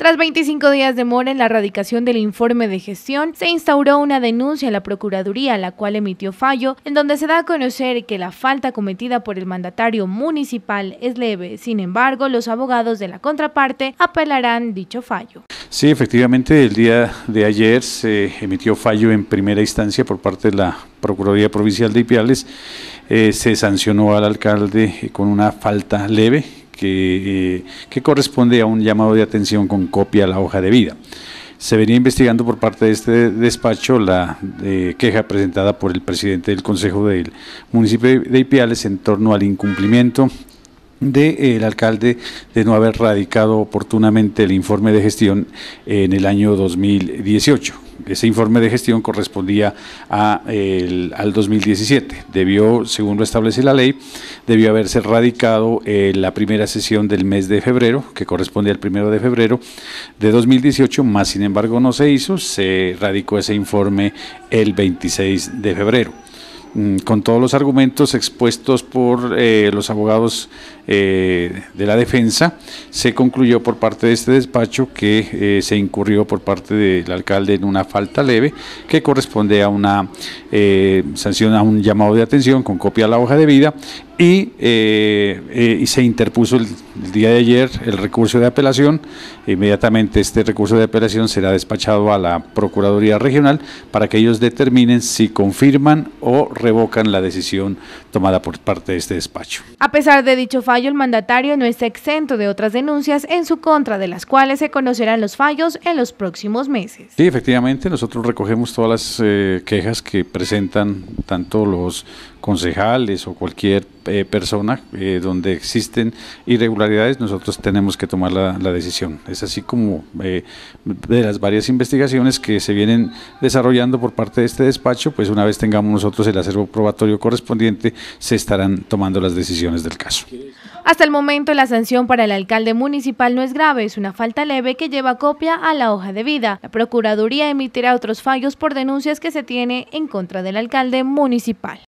Tras 25 días de mora en la radicación del informe de gestión, se instauró una denuncia en la Procuraduría, la cual emitió fallo, en donde se da a conocer que la falta cometida por el mandatario municipal es leve. Sin embargo, los abogados de la contraparte apelarán dicho fallo. Sí, efectivamente, el día de ayer se emitió fallo en primera instancia por parte de la Procuraduría Provincial de Ipiales. Eh, se sancionó al alcalde con una falta leve eh, que, corresponde a un llamado de atención con copia a la hoja de vida se venía investigando por parte de este despacho la eh, queja presentada por el presidente del Consejo del municipio de Ipiales en torno al incumplimiento del eh, alcalde de no haber radicado oportunamente el informe de gestión en el año 2018 ese informe de gestión correspondía al 2017. Debió, según lo establece la ley, debió haberse radicado en eh, la primera sesión del mes de febrero, que corresponde al primero de febrero de 2018, más sin embargo no se hizo, se radicó ese informe el 26 de febrero. Mm, con todos los argumentos expuestos por eh, los abogados eh, de la defensa, se concluyó por parte de este despacho que eh, se incurrió por parte del alcalde en una falta leve que corresponde a una sanción, a un llamado de atención con copia a la hoja de vida eh, eh, y, se interpuso el, día de ayer el recurso de apelación. Inmediatamente este recurso de apelación será despachado a la Procuraduría Regional para que ellos determinen si confirman o revocan la decisión tomada por parte de este despacho. A pesar de dicho fallo, el mandatario no está exento de otras denuncias en su contra, de las cuales se conocerán los fallos en los próximos meses. Sí, efectivamente, nosotros recogemos todas las eh, quejas que presentan tanto los concejales o cualquier eh, persona eh, donde existen irregularidades, nosotros tenemos que tomar la, decisión. Es así como eh, de las varias investigaciones que se vienen desarrollando por parte de este despacho, pues una vez tengamos nosotros el acervo probatorio correspondiente, se estarán tomando las decisiones del caso. Hasta el momento la sanción para el alcalde municipal no es grave, es una falta leve que lleva copia a la hoja de vida. La Procuraduría emitirá otros fallos por denuncias que se tiene en contra del alcalde municipal.